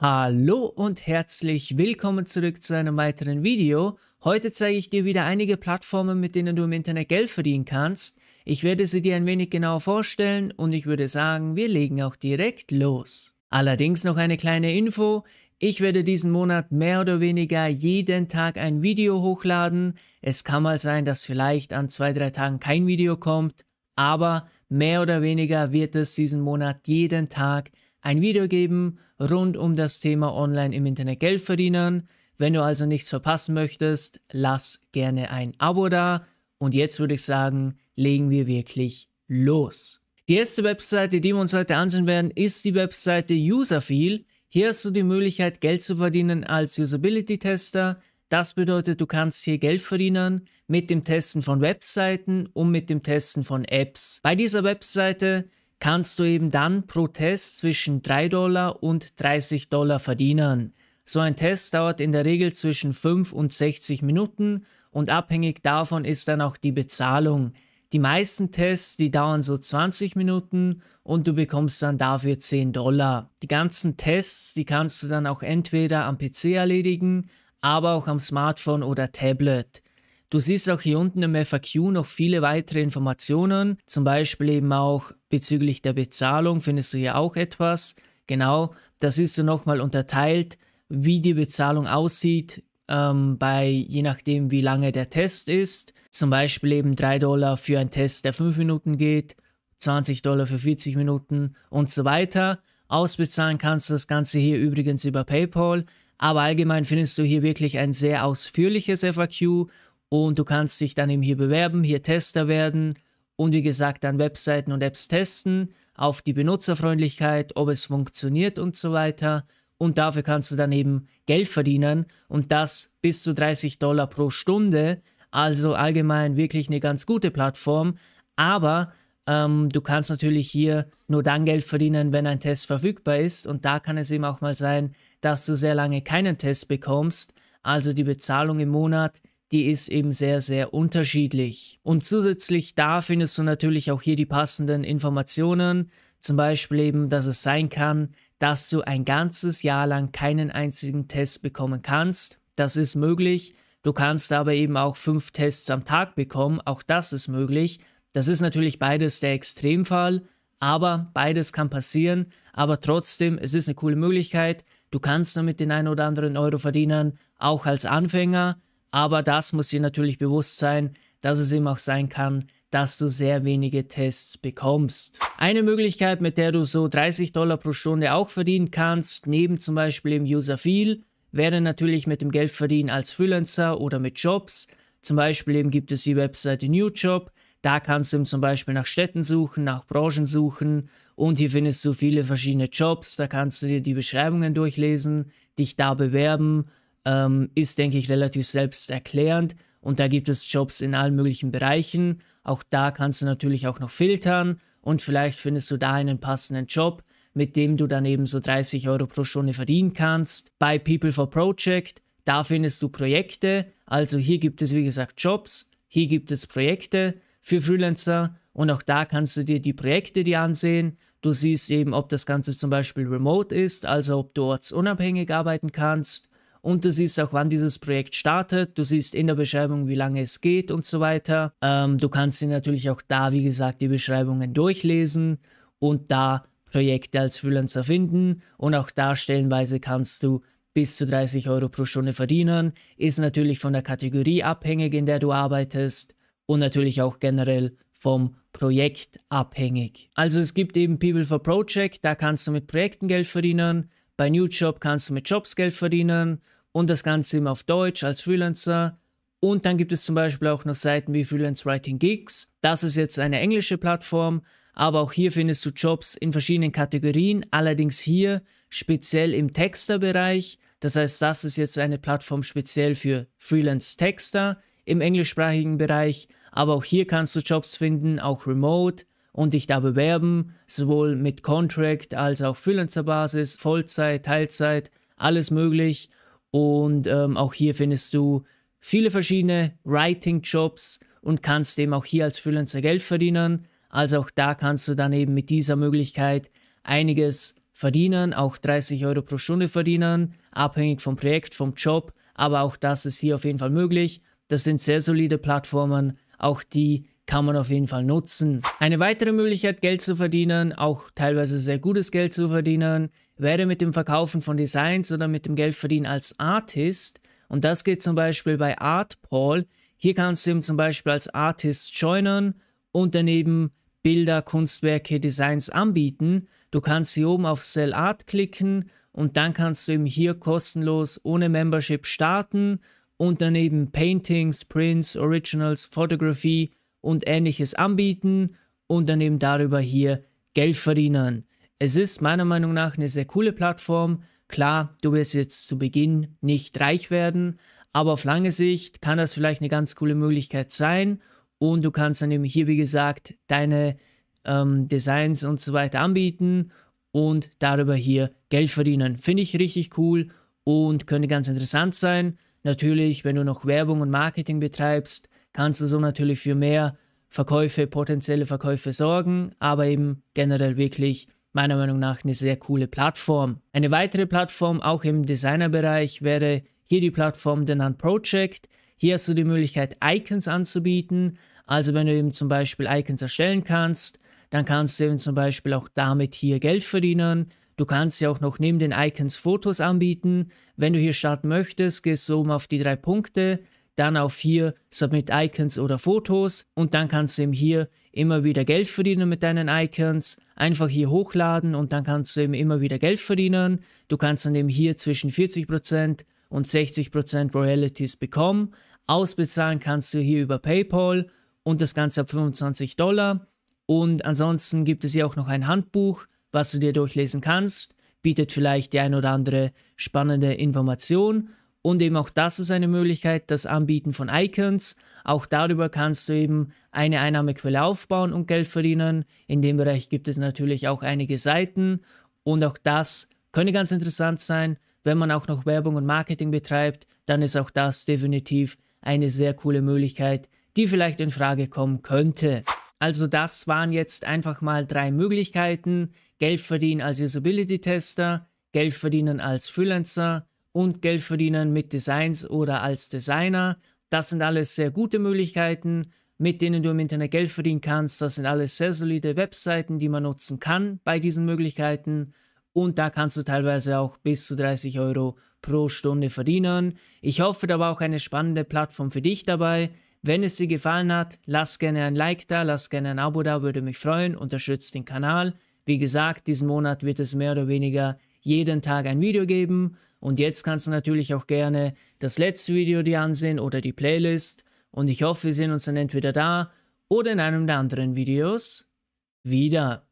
Hallo und herzlich willkommen zurück zu einem weiteren Video. Heute zeige ich dir wieder einige Plattformen, mit denen du im Internet Geld verdienen kannst. Ich werde sie dir ein wenig genauer vorstellen und ich würde sagen, wir legen auch direkt los. Allerdings noch eine kleine Info. Ich werde diesen Monat mehr oder weniger jeden Tag ein Video hochladen. Es kann mal sein, dass vielleicht an zwei, drei Tagen kein Video kommt, aber mehr oder weniger wird es diesen Monat jeden Tag ein Video geben rund um das Thema Online im Internet Geld verdienen. Wenn du also nichts verpassen möchtest, lass gerne ein Abo da. Und jetzt würde ich sagen, legen wir wirklich los. Die erste Webseite, die wir uns heute ansehen werden, ist die Webseite Userfeel. Hier hast du die Möglichkeit, Geld zu verdienen als Usability-Tester. Das bedeutet, du kannst hier Geld verdienen mit dem Testen von Webseiten und mit dem Testen von Apps. Bei dieser Webseite kannst du eben dann pro Test zwischen 3 Dollar und 30 Dollar verdienen. So ein Test dauert in der Regel zwischen 5 und 60 Minuten und abhängig davon ist dann auch die Bezahlung. Die meisten Tests, die dauern so 20 Minuten und du bekommst dann dafür 10 Dollar. Die ganzen Tests, die kannst du dann auch entweder am PC erledigen, aber auch am Smartphone oder Tablet. Du siehst auch hier unten im FAQ noch viele weitere Informationen, zum Beispiel eben auch bezüglich der Bezahlung findest du hier auch etwas. Genau, das ist so nochmal unterteilt, wie die Bezahlung aussieht, ähm, bei je nachdem wie lange der Test ist. Zum Beispiel eben 3 Dollar für einen Test, der 5 Minuten geht, 20 Dollar für 40 Minuten und so weiter. Ausbezahlen kannst du das Ganze hier übrigens über PayPal, aber allgemein findest du hier wirklich ein sehr ausführliches FAQ und du kannst dich dann eben hier bewerben, hier Tester werden und wie gesagt dann Webseiten und Apps testen, auf die Benutzerfreundlichkeit, ob es funktioniert und so weiter. Und dafür kannst du dann eben Geld verdienen und das bis zu 30 Dollar pro Stunde. Also allgemein wirklich eine ganz gute Plattform. Aber ähm, du kannst natürlich hier nur dann Geld verdienen, wenn ein Test verfügbar ist. Und da kann es eben auch mal sein, dass du sehr lange keinen Test bekommst. Also die Bezahlung im Monat die ist eben sehr, sehr unterschiedlich. Und zusätzlich da findest du natürlich auch hier die passenden Informationen, zum Beispiel eben, dass es sein kann, dass du ein ganzes Jahr lang keinen einzigen Test bekommen kannst. Das ist möglich. Du kannst aber eben auch fünf Tests am Tag bekommen. Auch das ist möglich. Das ist natürlich beides der Extremfall, aber beides kann passieren. Aber trotzdem, es ist eine coole Möglichkeit. Du kannst damit den ein oder anderen Euro verdienen, auch als Anfänger. Aber das muss dir natürlich bewusst sein, dass es eben auch sein kann, dass du sehr wenige Tests bekommst. Eine Möglichkeit, mit der du so 30 Dollar pro Stunde auch verdienen kannst, neben zum Beispiel im User Feel, wäre natürlich mit dem Geldverdienen als Freelancer oder mit Jobs. Zum Beispiel eben gibt es die Webseite NewJob. da kannst du eben zum Beispiel nach Städten suchen, nach Branchen suchen und hier findest du viele verschiedene Jobs, da kannst du dir die Beschreibungen durchlesen, dich da bewerben ähm, ist, denke ich, relativ selbsterklärend. Und da gibt es Jobs in allen möglichen Bereichen. Auch da kannst du natürlich auch noch filtern und vielleicht findest du da einen passenden Job, mit dem du dann eben so 30 Euro pro Stunde verdienen kannst. Bei People for Project, da findest du Projekte. Also hier gibt es, wie gesagt, Jobs, hier gibt es Projekte für Freelancer und auch da kannst du dir die Projekte dir ansehen. Du siehst eben, ob das Ganze zum Beispiel remote ist, also ob du ortsunabhängig arbeiten kannst und du siehst auch, wann dieses Projekt startet. Du siehst in der Beschreibung, wie lange es geht und so weiter. Ähm, du kannst dir natürlich auch da, wie gesagt, die Beschreibungen durchlesen und da Projekte als Freelancer finden und auch da stellenweise kannst du bis zu 30 Euro pro Stunde verdienen, ist natürlich von der Kategorie abhängig, in der du arbeitest und natürlich auch generell vom Projekt abhängig. Also es gibt eben People for Project, da kannst du mit Projekten Geld verdienen, bei New Job kannst du mit Jobs Geld verdienen und das Ganze eben auf Deutsch als Freelancer. Und dann gibt es zum Beispiel auch noch Seiten wie Freelance Writing Gigs. Das ist jetzt eine englische Plattform, aber auch hier findest du Jobs in verschiedenen Kategorien, allerdings hier speziell im Texterbereich. Das heißt, das ist jetzt eine Plattform speziell für Freelance-Texter im englischsprachigen Bereich. Aber auch hier kannst du Jobs finden, auch remote und dich da bewerben, sowohl mit Contract als auch Freelancer-Basis, Vollzeit, Teilzeit, alles möglich. Und ähm, auch hier findest du viele verschiedene Writing-Jobs und kannst eben auch hier als Freelancer Geld verdienen. Also auch da kannst du dann eben mit dieser Möglichkeit einiges verdienen, auch 30 Euro pro Stunde verdienen, abhängig vom Projekt, vom Job. Aber auch das ist hier auf jeden Fall möglich. Das sind sehr solide Plattformen. Auch die kann man auf jeden Fall nutzen. Eine weitere Möglichkeit, Geld zu verdienen, auch teilweise sehr gutes Geld zu verdienen, wäre mit dem Verkaufen von Designs oder mit dem Geldverdienen als Artist. Und das geht zum Beispiel bei ArtPaul. Hier kannst du eben zum Beispiel als Artist joinen und daneben Bilder, Kunstwerke, Designs anbieten. Du kannst hier oben auf Sell Art klicken und dann kannst du eben hier kostenlos ohne Membership starten und daneben Paintings, Prints, Originals, Photography und ähnliches anbieten und dann eben darüber hier Geld verdienen. Es ist meiner Meinung nach eine sehr coole Plattform. Klar, du wirst jetzt zu Beginn nicht reich werden, aber auf lange Sicht kann das vielleicht eine ganz coole Möglichkeit sein und du kannst dann eben hier, wie gesagt, deine ähm, Designs und so weiter anbieten und darüber hier Geld verdienen. Finde ich richtig cool und könnte ganz interessant sein. Natürlich, wenn du noch Werbung und Marketing betreibst, kannst du so natürlich für mehr Verkäufe, potenzielle Verkäufe sorgen, aber eben generell wirklich meiner Meinung nach eine sehr coole Plattform. Eine weitere Plattform auch im Designerbereich wäre hier die Plattform The Nun Project. Hier hast du die Möglichkeit Icons anzubieten, also wenn du eben zum Beispiel Icons erstellen kannst, dann kannst du eben zum Beispiel auch damit hier Geld verdienen. Du kannst ja auch noch neben den Icons Fotos anbieten. Wenn du hier starten möchtest, gehst du oben auf die drei Punkte, dann auf hier Submit Icons oder Fotos und dann kannst du eben hier immer wieder Geld verdienen mit deinen Icons. Einfach hier hochladen und dann kannst du eben immer wieder Geld verdienen. Du kannst dann eben hier zwischen 40% und 60% Royalties bekommen. Ausbezahlen kannst du hier über PayPal und das Ganze ab 25 Dollar. Und ansonsten gibt es hier auch noch ein Handbuch, was du dir durchlesen kannst, bietet vielleicht die ein oder andere spannende Information und eben auch das ist eine Möglichkeit, das Anbieten von Icons. Auch darüber kannst du eben eine Einnahmequelle aufbauen und Geld verdienen. In dem Bereich gibt es natürlich auch einige Seiten. Und auch das könnte ganz interessant sein. Wenn man auch noch Werbung und Marketing betreibt, dann ist auch das definitiv eine sehr coole Möglichkeit, die vielleicht in Frage kommen könnte. Also das waren jetzt einfach mal drei Möglichkeiten. Geld verdienen als Usability-Tester, Geld verdienen als Freelancer und Geld verdienen mit Designs oder als Designer. Das sind alles sehr gute Möglichkeiten, mit denen du im Internet Geld verdienen kannst. Das sind alles sehr solide Webseiten, die man nutzen kann bei diesen Möglichkeiten. Und da kannst du teilweise auch bis zu 30 Euro pro Stunde verdienen. Ich hoffe, da war auch eine spannende Plattform für dich dabei. Wenn es dir gefallen hat, lass gerne ein Like da, lass gerne ein Abo da, würde mich freuen, unterstützt den Kanal. Wie gesagt, diesen Monat wird es mehr oder weniger jeden Tag ein Video geben und jetzt kannst du natürlich auch gerne das letzte Video dir ansehen oder die Playlist. Und ich hoffe, wir sehen uns dann entweder da oder in einem der anderen Videos wieder.